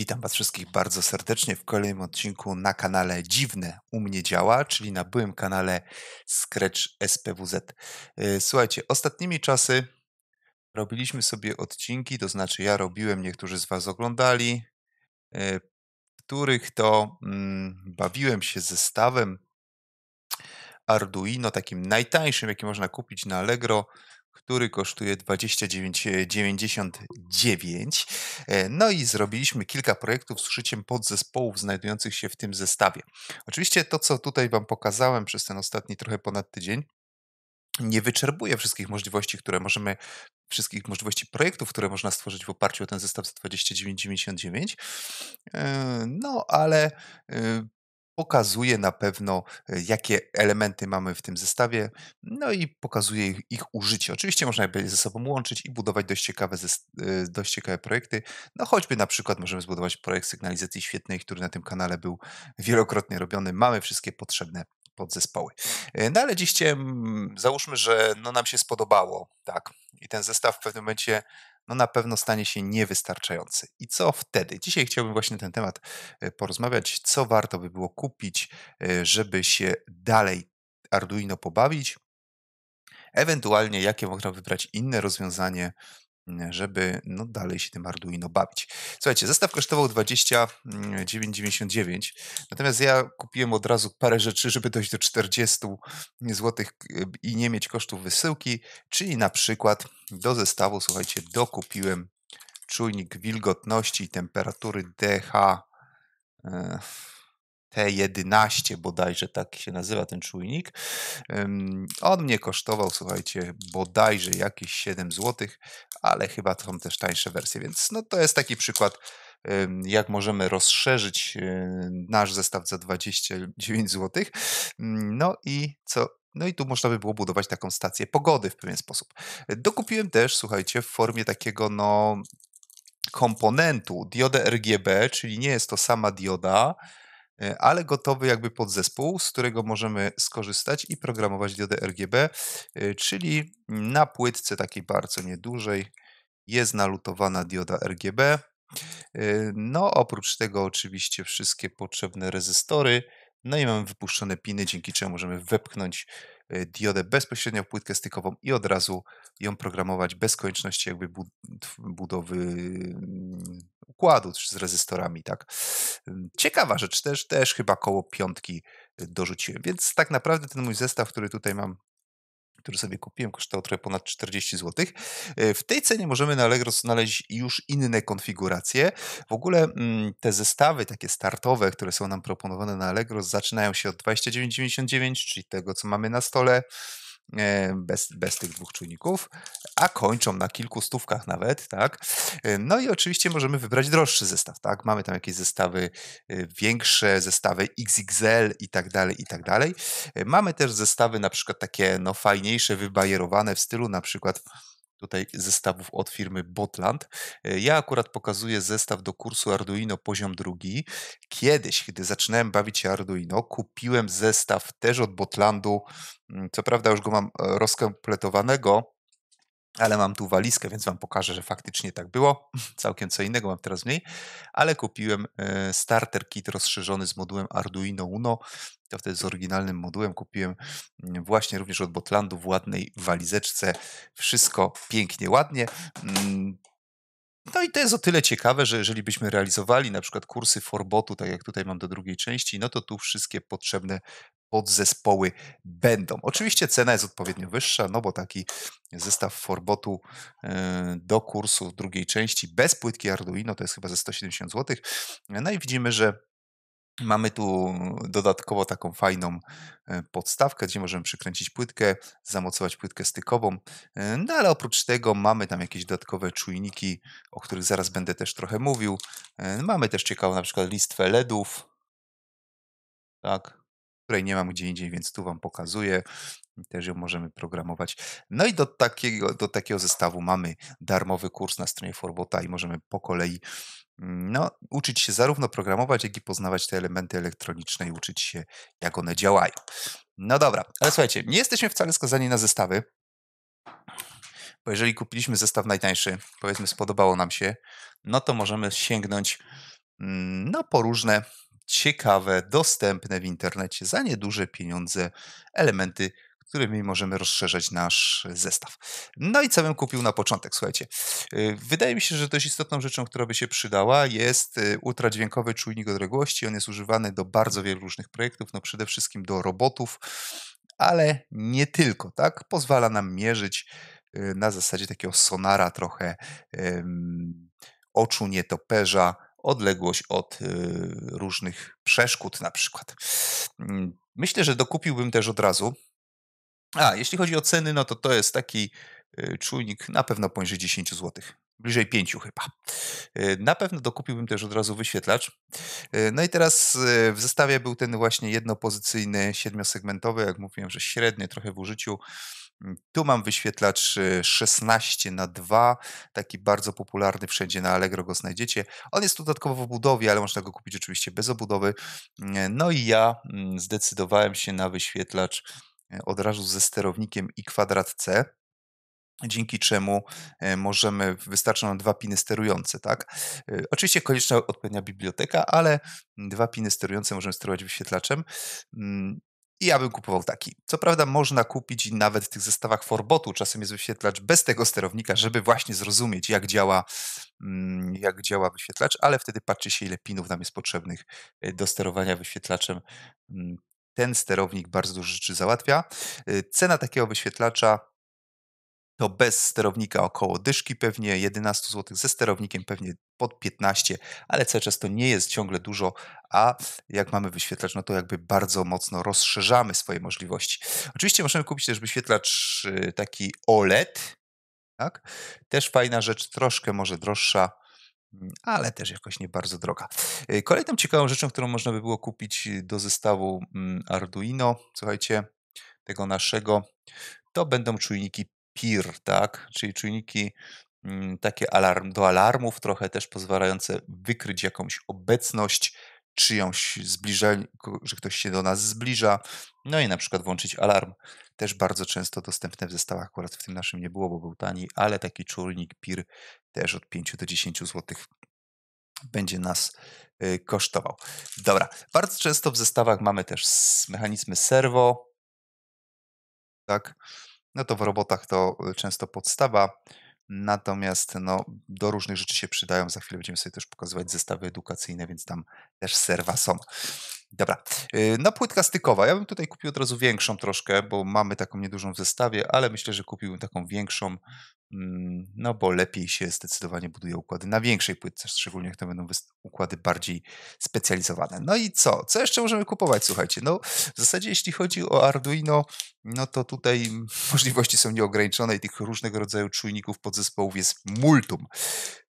Witam Was wszystkich bardzo serdecznie w kolejnym odcinku na kanale Dziwne u mnie działa, czyli na byłym kanale Scratch SPWZ. Y, słuchajcie, ostatnimi czasy robiliśmy sobie odcinki, to znaczy ja robiłem, niektórzy z Was oglądali, y, których to mm, bawiłem się zestawem Arduino, takim najtańszym, jaki można kupić na Allegro, który kosztuje 29,99. E, no i zrobiliśmy kilka projektów z użyciem podzespołów znajdujących się w tym zestawie. Oczywiście to, co tutaj Wam pokazałem przez ten ostatni trochę ponad tydzień, nie wyczerpuje wszystkich możliwości, które możemy, wszystkich możliwości projektów, które można stworzyć w oparciu o ten zestaw za 29,99. E, no, ale e, pokazuje na pewno, e, jakie elementy mamy w tym zestawie, no i pokazuje ich, ich użycie. Oczywiście można je ze sobą łączyć i budować dość ciekawe, e, dość ciekawe projekty. No choćby na przykład możemy zbudować projekt sygnalizacji świetnej, który na tym kanale był wielokrotnie robiony. Mamy wszystkie potrzebne podzespoły. E, no ale dziś chciałem, mm, załóżmy, że no nam się spodobało, tak, i ten zestaw w pewnym momencie no na pewno stanie się niewystarczający. I co wtedy? Dzisiaj chciałbym właśnie ten temat e, porozmawiać, co warto by było kupić, e, żeby się dalej Arduino pobawić, ewentualnie jakie można wybrać inne rozwiązanie żeby no, dalej się tym Arduino bawić. Słuchajcie, zestaw kosztował 29,99, mm, natomiast ja kupiłem od razu parę rzeczy, żeby dojść do 40 zł i nie mieć kosztów wysyłki, czyli na przykład do zestawu, słuchajcie, dokupiłem czujnik wilgotności i temperatury DH e, T11 bodajże tak się nazywa ten czujnik. On mnie kosztował, słuchajcie, bodajże jakieś 7 zł, ale chyba to są też tańsze wersje, więc no to jest taki przykład jak możemy rozszerzyć e, nasz zestaw za 29 zł. Mm, no i co no i tu można by było budować taką stację pogody w pewien sposób. Dokupiłem też, słuchajcie, w formie takiego no komponentu diodę RGB, czyli nie jest to sama dioda, E, ale gotowy jakby podzespół, z którego możemy skorzystać i programować diodę RGB, e, czyli na płytce takiej bardzo niedużej jest nalutowana dioda RGB. E, no, oprócz tego oczywiście wszystkie potrzebne rezystory, no i mamy wypuszczone piny, dzięki czemu możemy wepchnąć Y, diodę bezpośrednio w płytkę stykową i od razu ją programować bez konieczności jakby budowy mm, układu z rezystorami, tak. Mm, ciekawa rzecz, też, też chyba koło piątki y, dorzuciłem, więc tak naprawdę ten mój zestaw, który tutaj mam który sobie kupiłem, kosztował trochę ponad 40 zł. E, w tej cenie możemy na Allegro znaleźć już inne konfiguracje. W ogóle mm, te zestawy takie startowe, które są nam proponowane na Allegro zaczynają się od 29,99, czyli tego co mamy na stole. E, bez, bez tych dwóch czujników, a kończą na kilku stówkach nawet, tak? E, no i oczywiście możemy wybrać droższy zestaw, tak? Mamy tam jakieś zestawy e, większe, zestawy XXL i tak dalej, i tak dalej. Mamy też zestawy na przykład takie, no, fajniejsze, wybajerowane w stylu na przykład tutaj zestawów od firmy Botland. E, ja akurat pokazuję zestaw do kursu Arduino poziom drugi. Kiedyś, gdy zaczynałem bawić się Arduino, kupiłem zestaw też od Botlandu. Mm, co prawda już go mam e, rozkompletowanego, ale mam tu walizkę, więc wam pokażę, że faktycznie tak było. Całkiem co innego mam teraz mniej, ale kupiłem e, starter kit rozszerzony z modułem Arduino Uno. To wtedy z oryginalnym modułem kupiłem mm, właśnie również od Botlandu w ładnej walizeczce. Wszystko pięknie, ładnie. Mm, no i to jest o tyle ciekawe, że jeżeli byśmy realizowali na przykład kursy Forbotu, tak jak tutaj mam do drugiej części, no to tu wszystkie potrzebne podzespoły będą. Oczywiście cena jest odpowiednio wyższa, no bo taki zestaw Forbotu e, do kursu drugiej części bez płytki Arduino to jest chyba ze 170 zł. No i widzimy, że Mamy tu dodatkowo taką fajną e, podstawkę, gdzie możemy przykręcić płytkę, zamocować płytkę stykową. E, no ale oprócz tego mamy tam jakieś dodatkowe czujniki, o których zaraz będę też trochę mówił. Mamy też ciekawą na przykład listwę LEDów. Tak, której nie mam gdzie indziej, więc tu wam pokazuję. Też ją możemy programować. No i do takiego, do takiego zestawu mamy darmowy kurs na stronie Forbota i możemy po kolei mm, no, uczyć się zarówno programować, jak i poznawać te elementy elektroniczne i uczyć się, jak one działają. No dobra, ale słuchajcie, nie jesteśmy wcale skazani na zestawy, bo jeżeli kupiliśmy zestaw najtańszy, powiedzmy spodobało nam się, no to możemy sięgnąć mm, no, po różne ciekawe, dostępne w internecie za nieduże pieniądze elementy, którymi możemy rozszerzać nasz zestaw. No i co bym kupił na początek? Słuchajcie, y, wydaje mi się, że dość istotną rzeczą, która by się przydała, jest y, ultradźwiękowy czujnik odległości. On jest używany do bardzo wielu różnych projektów, no przede wszystkim do robotów, ale nie tylko, tak? Pozwala nam mierzyć y, na zasadzie takiego sonara trochę um, oczu nietoperza, odległość od y, różnych przeszkód na przykład. Mm, myślę, że dokupiłbym też od razu. A, jeśli chodzi o ceny, no to to jest taki y, czujnik na pewno poniżej 10 zł. Bliżej 5 chyba. Y, na pewno dokupiłbym też od razu wyświetlacz. No i teraz w zestawie był ten właśnie jednopozycyjny, siedmiosegmentowy, jak mówiłem, że średnie trochę w użyciu. Tu mam wyświetlacz 16 y, na 2, taki bardzo popularny, wszędzie na Allegro go znajdziecie. On jest dodatkowo w obudowie, ale można go kupić oczywiście bez obudowy. E, no i ja mm, zdecydowałem się na wyświetlacz e, od razu ze sterownikiem i kwadrat C dzięki czemu e, możemy, wystarczą nam dwa piny sterujące, tak? Oczywiście konieczna odpowiednia biblioteka, ale dwa piny sterujące możemy sterować wyświetlaczem. Mm, i ja bym kupował taki. Co prawda można kupić nawet w tych zestawach Forbotu czasem jest wyświetlacz bez tego sterownika, żeby właśnie zrozumieć jak działa, mm, jak działa wyświetlacz, ale wtedy patrzy się ile pinów nam jest potrzebnych y, do sterowania wyświetlaczem. Mm, ten sterownik bardzo dużo rzeczy załatwia. Y, cena takiego wyświetlacza to bez sterownika około dyszki pewnie, 11 zł ze sterownikiem pewnie pod 15, ale cały czas to nie jest ciągle dużo, a jak mamy wyświetlacz, no to jakby bardzo mocno rozszerzamy swoje możliwości. Oczywiście możemy kupić też wyświetlacz y, taki OLED, tak? Też fajna rzecz, troszkę może droższa, mm, ale też jakoś nie bardzo droga. Y, kolejną ciekawą rzeczą, którą można by było kupić y, do zestawu mm, Arduino, słuchajcie, tego naszego, to będą czujniki PIR, tak? czyli czujniki mm, takie alarm, do alarmów, trochę też pozwalające wykryć jakąś obecność, czyjąś zbliżenie, że ktoś się do nas zbliża, no i na przykład włączyć alarm. Też bardzo często dostępne w zestawach, akurat w tym naszym nie było, bo był tani, ale taki czujnik PIR też od 5 do 10 zł będzie nas y, kosztował. Dobra, bardzo często w zestawach mamy też mechanizmy serwo, tak? no to w robotach to y, często podstawa, natomiast no, do różnych rzeczy się przydają. Za chwilę będziemy sobie też pokazywać zestawy edukacyjne, więc tam też serwa są. Dobra. Y, no, płytka stykowa. Ja bym tutaj kupił od razu większą troszkę, bo mamy taką niedużą w zestawie, ale myślę, że kupiłbym taką większą, mm, no bo lepiej się zdecydowanie buduje układy na większej płytce, szczególnie jak to będą układy bardziej specjalizowane. No i co? Co jeszcze możemy kupować? Słuchajcie, no w zasadzie jeśli chodzi o Arduino, no to tutaj możliwości są nieograniczone i tych różnego rodzaju czujników podzespołów jest multum.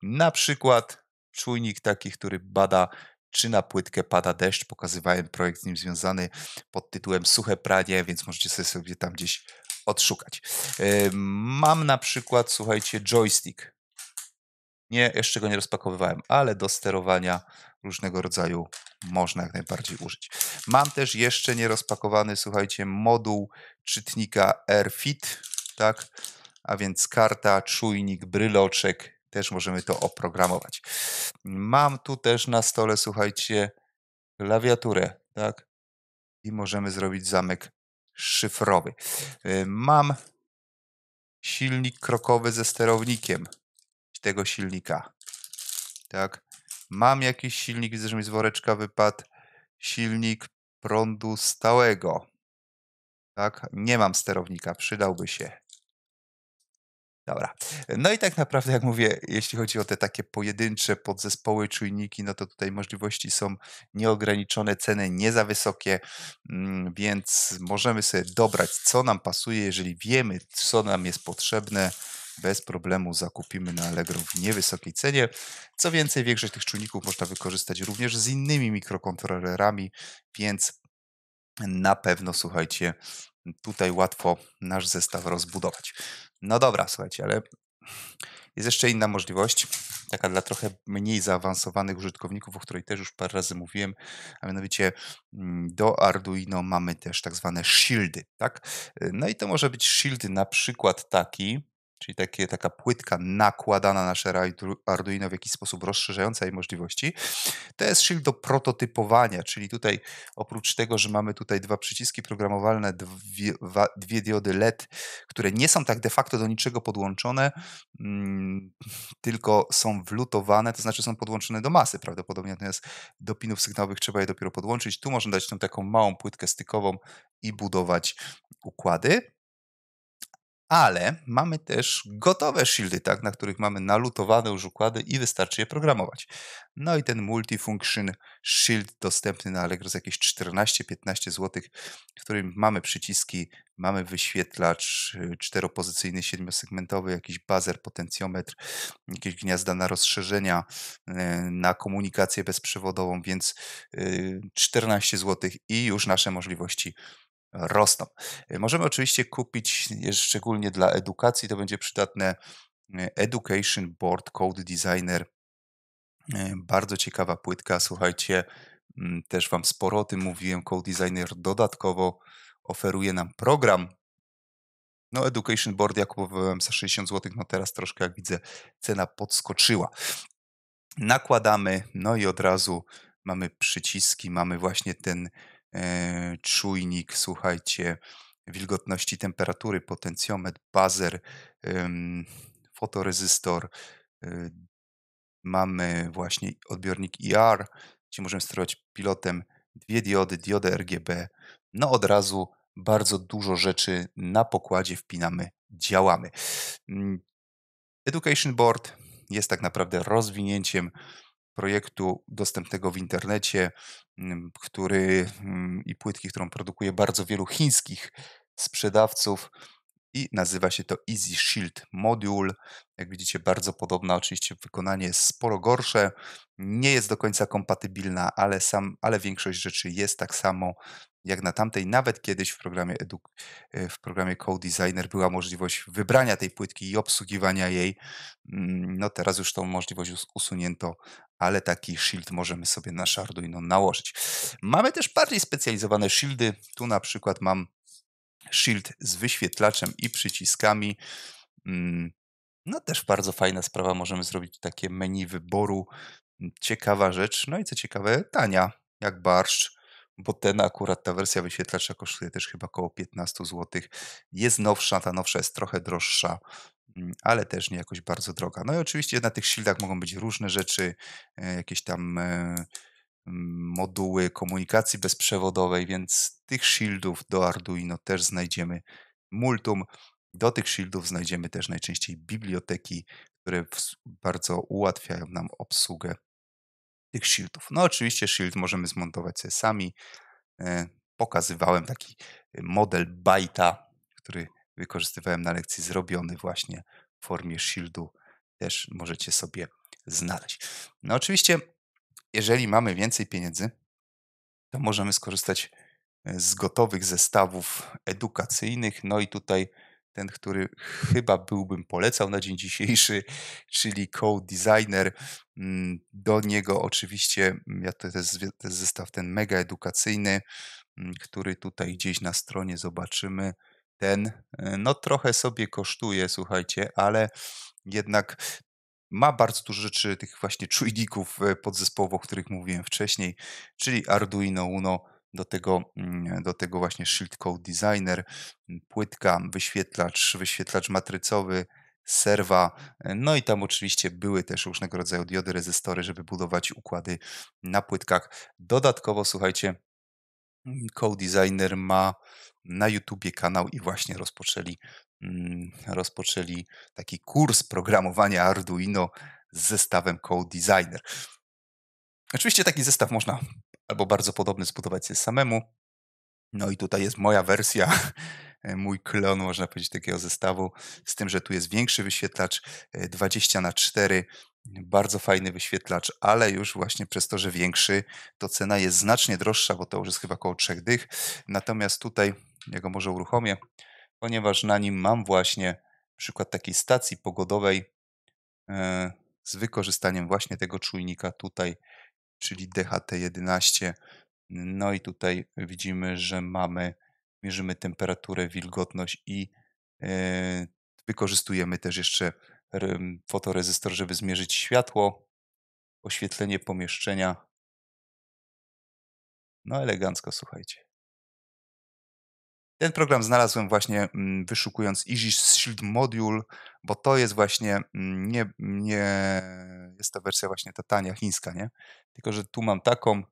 Na przykład czujnik taki, który bada czy na płytkę Pada deszcz. Pokazywałem projekt z nim związany pod tytułem Suche pranie, więc możecie sobie, sobie tam gdzieś odszukać. E, mam na przykład, słuchajcie, joystick. Nie, jeszcze go nie rozpakowywałem, ale do sterowania różnego rodzaju można jak najbardziej użyć. Mam też jeszcze nierozpakowany, słuchajcie, moduł czytnika AirFit, tak? A więc karta, czujnik, bryloczek, też możemy to oprogramować. Mam tu też na stole, słuchajcie, klawiaturę, tak? I możemy zrobić zamek szyfrowy. Y, mam silnik krokowy ze sterownikiem tego silnika, tak? Mam jakiś silnik, widzę, że mi z woreczka wypadł silnik prądu stałego, tak? Nie mam sterownika, przydałby się. Dobra. No i tak naprawdę, jak mówię, jeśli chodzi o te takie pojedyncze podzespoły, czujniki, no to tutaj możliwości są nieograniczone, ceny nie za wysokie, mm, więc możemy sobie dobrać, co nam pasuje. Jeżeli wiemy, co nam jest potrzebne, bez problemu zakupimy na Allegro w niewysokiej cenie. Co więcej, większość tych czujników można wykorzystać również z innymi mikrokontrolerami, więc na pewno, słuchajcie, tutaj łatwo nasz zestaw rozbudować. No dobra, słuchajcie, ale jest jeszcze inna możliwość, taka dla trochę mniej zaawansowanych użytkowników, o której też już parę razy mówiłem, a mianowicie mm, do Arduino mamy też tak zwane shieldy, tak? No i to może być shield na przykład taki, czyli takie, taka płytka nakładana na szere Arduino w jakiś sposób rozszerzająca jej możliwości. To jest shield do prototypowania, czyli tutaj oprócz tego, że mamy tutaj dwa przyciski programowalne, dwie, dwie diody LED, które nie są tak de facto do niczego podłączone, mm, tylko są wlutowane, to znaczy są podłączone do masy prawdopodobnie, natomiast do pinów sygnałowych trzeba je dopiero podłączyć. Tu można dać tą taką małą płytkę stykową i budować układy ale mamy też gotowe shieldy, tak, na których mamy nalutowane już układy i wystarczy je programować. No i ten multifunction shield dostępny na Allegro za jakieś 14-15 zł, w którym mamy przyciski, mamy wyświetlacz y, czteropozycyjny, siedmiosegmentowy, jakiś bazer, potencjometr, jakieś gniazda na rozszerzenia, y, na komunikację bezprzewodową, więc 14 y, zł i już nasze możliwości rosną. Możemy oczywiście kupić, szczególnie dla edukacji, to będzie przydatne e, Education Board Code Designer. E, bardzo ciekawa płytka, słuchajcie, mm, też Wam sporo o tym mówiłem. Code Designer dodatkowo oferuje nam program. No, Education Board ja kupowałem za 60 zł, no teraz troszkę, jak widzę, cena podskoczyła. Nakładamy, no i od razu mamy przyciski, mamy właśnie ten E, czujnik, słuchajcie, wilgotności, temperatury, potencjometr, bazer, fotorezystor. Y, mamy właśnie odbiornik IR, e gdzie możemy sterować pilotem, dwie diody, diodę RGB. No od razu bardzo dużo rzeczy na pokładzie wpinamy, działamy. Mm, Education Board jest tak naprawdę rozwinięciem projektu dostępnego w internecie, mm, który mm, i płytki, którą produkuje bardzo wielu chińskich sprzedawców i nazywa się to Easy Shield Module. Jak widzicie, bardzo podobna, oczywiście wykonanie jest sporo gorsze, nie jest do końca kompatybilna, ale, sam, ale większość rzeczy jest tak samo jak na tamtej, nawet kiedyś w programie, eduk, e, w programie Code Designer była możliwość wybrania tej płytki i obsługiwania jej. Mm, no teraz już tą możliwość usunięto, ale taki shield możemy sobie na Arduino nałożyć. Mamy też bardziej specjalizowane shieldy. Tu na przykład mam shield z wyświetlaczem i przyciskami. Mm, no też bardzo fajna sprawa, możemy zrobić takie menu wyboru. Ciekawa rzecz, no i co ciekawe, tania, jak barszcz bo ten akurat ta wersja wyświetlacza kosztuje też chyba około 15 zł. Jest nowsza, ta nowsza jest trochę droższa, mm, ale też nie jakoś bardzo droga. No i oczywiście na tych shieldach mogą być różne rzeczy, e, jakieś tam e, moduły komunikacji bezprzewodowej, więc tych shieldów do Arduino też znajdziemy multum. Do tych shieldów znajdziemy też najczęściej biblioteki, które bardzo ułatwiają nam obsługę tych shieldów. No oczywiście shield możemy zmontować sobie sami. E, pokazywałem taki e, model bajta, który wykorzystywałem na lekcji, zrobiony właśnie w formie shieldu. Też możecie sobie znaleźć. No oczywiście, jeżeli mamy więcej pieniędzy, to możemy skorzystać e, z gotowych zestawów edukacyjnych. No i tutaj ten, który chyba byłbym polecał na dzień dzisiejszy, czyli Code Designer. Mm, do niego oczywiście mm, ja to jest zestaw ten mega edukacyjny, mm, który tutaj gdzieś na stronie zobaczymy. Ten e, no trochę sobie kosztuje, słuchajcie, ale jednak ma bardzo dużo rzeczy tych właśnie czujników e, podzespołów, o których mówiłem wcześniej, czyli Arduino Uno, do tego, mm, do tego właśnie Shield Code Designer, mm, płytka, wyświetlacz, wyświetlacz matrycowy, serwa, no i tam oczywiście były też różnego rodzaju diody, rezystory, żeby budować układy na płytkach. Dodatkowo, słuchajcie, mm, Code Designer ma na YouTubie kanał i właśnie rozpoczęli, rozpoczęli taki kurs programowania Arduino z zestawem Code Designer. Oczywiście taki zestaw można albo bardzo podobny zbudować sobie samemu. No i tutaj jest moja wersja, mój klon, można powiedzieć, takiego zestawu, z tym, że tu jest większy wyświetlacz 20 e, na 4 bardzo fajny wyświetlacz, ale już właśnie przez to, że większy, to cena jest znacznie droższa, bo to już jest chyba około 3 dych. Natomiast tutaj ja go może uruchomię, ponieważ na nim mam właśnie przykład takiej stacji pogodowej e, z wykorzystaniem właśnie tego czujnika tutaj czyli DHT11. No i tutaj widzimy, że mamy, mierzymy temperaturę, wilgotność i yy, wykorzystujemy też jeszcze fotorezystor, żeby zmierzyć światło, oświetlenie pomieszczenia. No elegancko, słuchajcie. Ten program znalazłem właśnie wyszukując shield Module, bo to jest właśnie nie, nie jest ta wersja właśnie ta tania, chińska, nie? Tylko, że tu mam taką,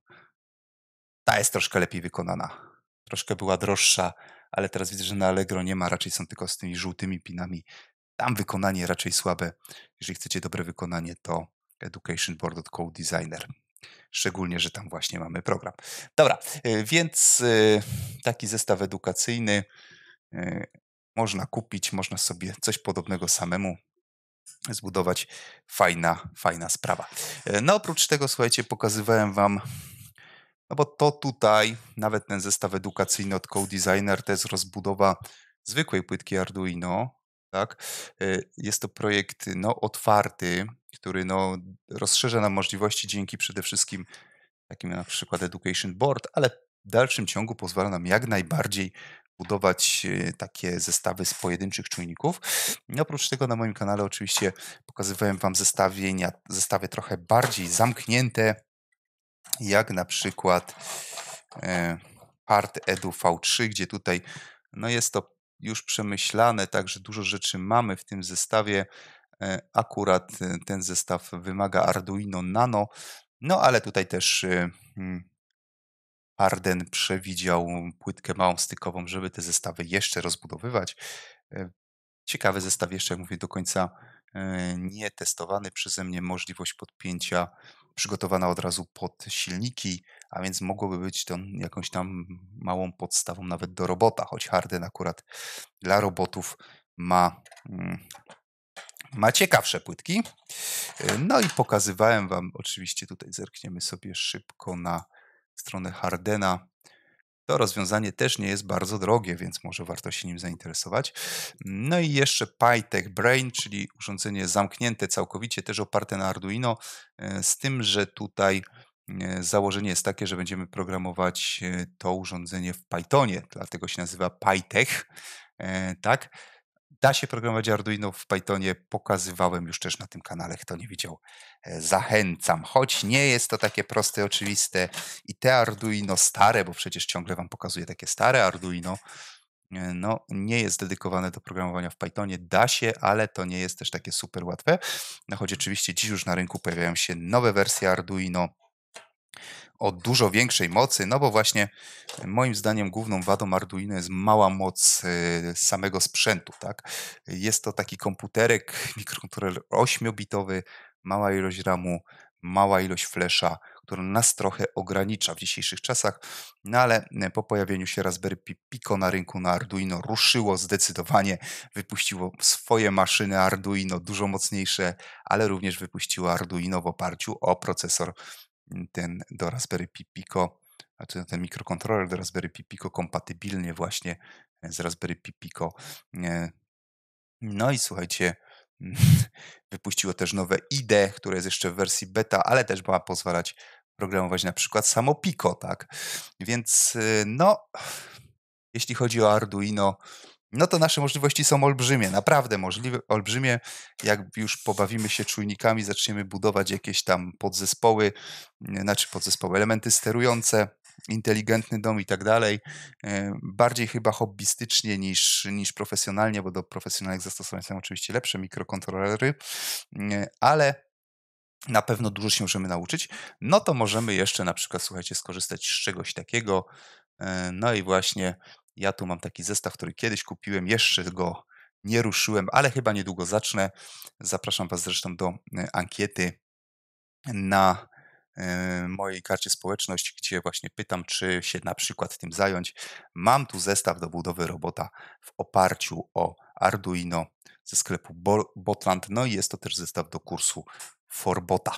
ta jest troszkę lepiej wykonana. Troszkę była droższa, ale teraz widzę, że na Allegro nie ma, raczej są tylko z tymi żółtymi pinami. Tam wykonanie raczej słabe. Jeżeli chcecie dobre wykonanie, to Co-Designer, Szczególnie, że tam właśnie mamy program. Dobra, y, więc y, taki zestaw edukacyjny y, można kupić, można sobie coś podobnego samemu zbudować. Fajna, fajna sprawa. E, no oprócz tego, słuchajcie, pokazywałem wam no bo to tutaj, nawet ten zestaw edukacyjny od Code Designer, to jest rozbudowa zwykłej płytki Arduino. Tak? E, jest to projekt no, otwarty, który no, rozszerza nam możliwości dzięki przede wszystkim takim na przykład Education Board, ale w dalszym ciągu pozwala nam jak najbardziej budować e, takie zestawy z pojedynczych czujników. I oprócz tego na moim kanale oczywiście pokazywałem Wam zestawienia, zestawy trochę bardziej zamknięte, jak na przykład e, part edu V3, gdzie tutaj no jest to już przemyślane, także dużo rzeczy mamy w tym zestawie. E, akurat ten zestaw wymaga Arduino Nano, no ale tutaj też hmm, Arden przewidział płytkę małą stykową, żeby te zestawy jeszcze rozbudowywać. E, ciekawy zestaw jeszcze, jak mówię, do końca e, nie testowany przeze mnie, możliwość podpięcia przygotowana od razu pod silniki, a więc mogłoby być to jakąś tam małą podstawą nawet do robota, choć Harden akurat dla robotów ma, mm, ma ciekawsze płytki. E, no i pokazywałem Wam, oczywiście tutaj zerkniemy sobie szybko na strony Hardena. To rozwiązanie też nie jest bardzo drogie, więc może warto się nim zainteresować. No i jeszcze PyTech Brain, czyli urządzenie zamknięte całkowicie, też oparte na Arduino, e, z tym, że tutaj e, założenie jest takie, że będziemy programować e, to urządzenie w Pythonie, dlatego się nazywa PyTech, tak? Da się programować Arduino w Pythonie. Pokazywałem już też na tym kanale, kto nie widział. E, zachęcam, choć nie jest to takie proste, oczywiste. I te Arduino stare, bo przecież ciągle Wam pokazuję takie stare Arduino, e, no, nie jest dedykowane do programowania w Pythonie. Da się, ale to nie jest też takie super łatwe. No choć oczywiście dziś już na rynku pojawiają się nowe wersje Arduino o dużo większej mocy, no bo właśnie e, moim zdaniem główną wadą Arduino jest mała moc e, samego sprzętu, tak? Jest to taki komputerek, mikrokontroler 8-bitowy, mała ilość RAMu, mała ilość flesza, która nas trochę ogranicza w dzisiejszych czasach, no ale e, po pojawieniu się Raspberry Pico na rynku na Arduino ruszyło zdecydowanie, wypuściło swoje maszyny Arduino, dużo mocniejsze, ale również wypuściło Arduino w oparciu o procesor ten do Raspberry Pi Pico, znaczy ten mikrokontroler do Raspberry Pi Pico kompatybilnie właśnie e, z Raspberry Pi Pico. E, no i słuchajcie, wypuściło też nowe IDE, które jest jeszcze w wersji beta, ale też ma pozwalać programować na przykład samo Pico, tak? Więc y, no, jeśli chodzi o Arduino, no to nasze możliwości są olbrzymie, naprawdę możliwe, olbrzymie. Jak już pobawimy się czujnikami, zaczniemy budować jakieś tam podzespoły, y, znaczy podzespoły, elementy sterujące, inteligentny dom i tak dalej. Y, bardziej chyba hobbystycznie niż, niż profesjonalnie, bo do profesjonalnych zastosowań są oczywiście lepsze mikrokontrolery, y, ale na pewno dużo się możemy nauczyć. No to możemy jeszcze na przykład, słuchajcie, skorzystać z czegoś takiego. No i właśnie ja tu mam taki zestaw, który kiedyś kupiłem, jeszcze go nie ruszyłem, ale chyba niedługo zacznę. Zapraszam Was zresztą do y, ankiety na y, mojej karcie społeczność, gdzie właśnie pytam, czy się na przykład tym zająć. Mam tu zestaw do budowy robota w oparciu o Arduino ze sklepu Botland, no i jest to też zestaw do kursu Forbota.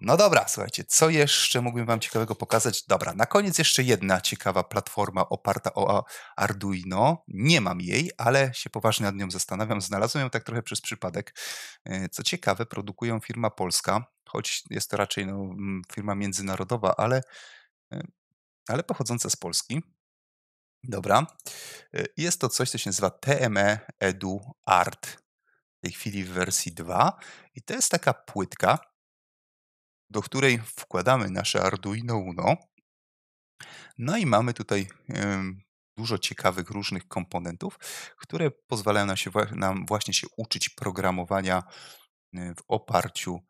No dobra, słuchajcie, co jeszcze mógłbym Wam ciekawego pokazać? Dobra, na koniec jeszcze jedna ciekawa platforma oparta o Arduino. Nie mam jej, ale się poważnie nad nią zastanawiam. Znalazłem ją tak trochę przez przypadek. E, co ciekawe, produkują firma polska, choć jest to raczej no, mm, firma międzynarodowa, ale, e, ale pochodząca z Polski. Dobra. E, jest to coś, co się nazywa TME Edu Art tej chwili w wersji 2 i to jest taka płytka, do której wkładamy nasze Arduino Uno. No i mamy tutaj dużo ciekawych różnych komponentów, które pozwalają nam, się, nam właśnie się uczyć programowania e, w oparciu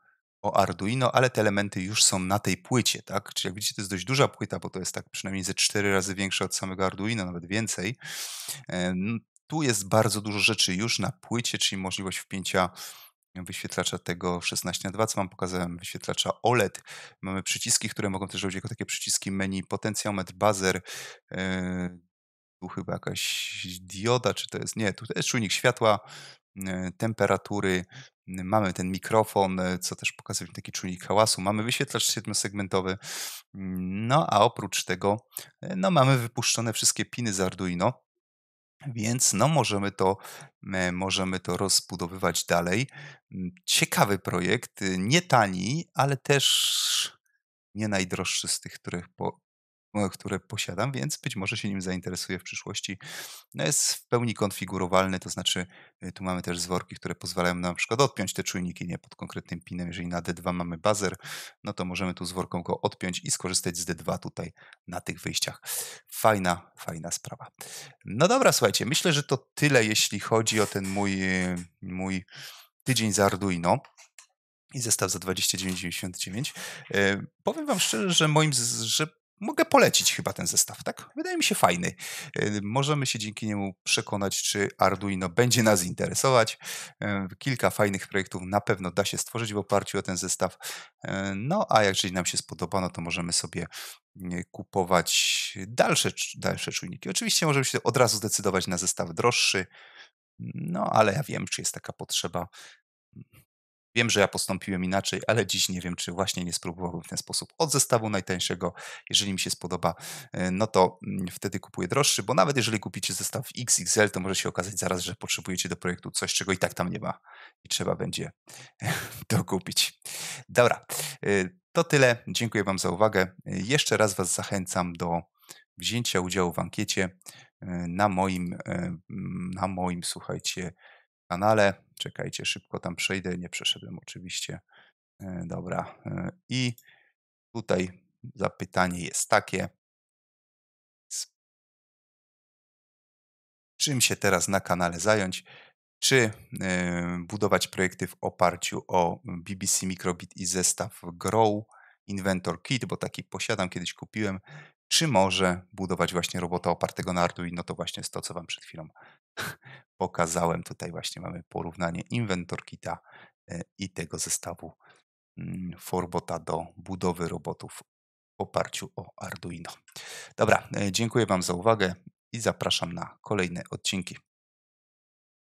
o Arduino, ale te elementy już są na tej płycie, tak? Czyli jak widzicie, to jest dość duża płyta, bo to jest tak przynajmniej ze cztery razy większa od samego Arduino, nawet więcej. E, tu jest bardzo dużo rzeczy już na płycie, czyli możliwość wpięcia wyświetlacza tego 16 na 2, co Wam pokazałem, wyświetlacza OLED. Mamy przyciski, które mogą też być jako takie przyciski menu, potencjometr, buzzer, yy, tu chyba jakaś dioda, czy to jest, nie, tu jest czujnik światła, yy, temperatury, yy, mamy ten mikrofon, co też pokazuje taki czujnik hałasu, mamy wyświetlacz siedmiosegmentowy, no a oprócz tego, no mamy wypuszczone wszystkie piny z Arduino, więc no możemy to, e, możemy to rozbudowywać dalej. Ciekawy projekt, y, nie tani, ale też nie najdroższy z tych, których, po, E, które posiadam, więc być może się nim zainteresuję w przyszłości. No jest w pełni konfigurowalny, to znaczy e, tu mamy też zworki, które pozwalają nam na przykład odpiąć te czujniki nie pod konkretnym pinem. Jeżeli na D2 mamy bazer, no to możemy tu zworką go odpiąć i skorzystać z D2 tutaj na tych wyjściach. Fajna, fajna sprawa. No dobra, słuchajcie, myślę, że to tyle, jeśli chodzi o ten mój, e, mój tydzień z Arduino i zestaw za 29,99. Powiem Wam szczerze, że moim, że mogę polecić chyba ten zestaw, tak? Wydaje mi się fajny. Y, możemy się dzięki niemu przekonać, czy Arduino będzie nas interesować. Y, kilka fajnych projektów na pewno da się stworzyć w oparciu o ten zestaw. Y, no a jeżeli nam się spodoba, no to możemy sobie kupować dalsze, dalsze czujniki. Oczywiście możemy się od razu zdecydować na zestaw droższy, no ale ja wiem, czy jest taka potrzeba. Wiem, że ja postąpiłem inaczej, ale dziś nie wiem, czy właśnie nie spróbowałbym w ten sposób. Od zestawu najtańszego, jeżeli mi się spodoba, e, no to mm, wtedy kupuję droższy, bo nawet jeżeli kupicie zestaw XXL, to może się okazać zaraz, że potrzebujecie do projektu coś, czego i tak tam nie ma i trzeba będzie dokupić. Dobra, e, to tyle. Dziękuję Wam za uwagę. Jeszcze raz Was zachęcam do wzięcia udziału w ankiecie e, na moim, na moim słuchajcie, kanale. Czekajcie, szybko tam przejdę, nie przeszedłem oczywiście. E, dobra. E, I tutaj zapytanie jest takie. Czym się teraz na kanale zająć? Czy e, budować projekty w oparciu o BBC Microbit i zestaw Grow Inventor Kit, bo taki posiadam, kiedyś kupiłem, czy może budować właśnie robota opartego na Arduino, to właśnie jest to, co Wam przed chwilą pokazałem. Tutaj właśnie mamy porównanie inwentorkita e, i tego zestawu mm, Forbota do budowy robotów w oparciu o Arduino. Dobra, e, dziękuję Wam za uwagę i zapraszam na kolejne odcinki.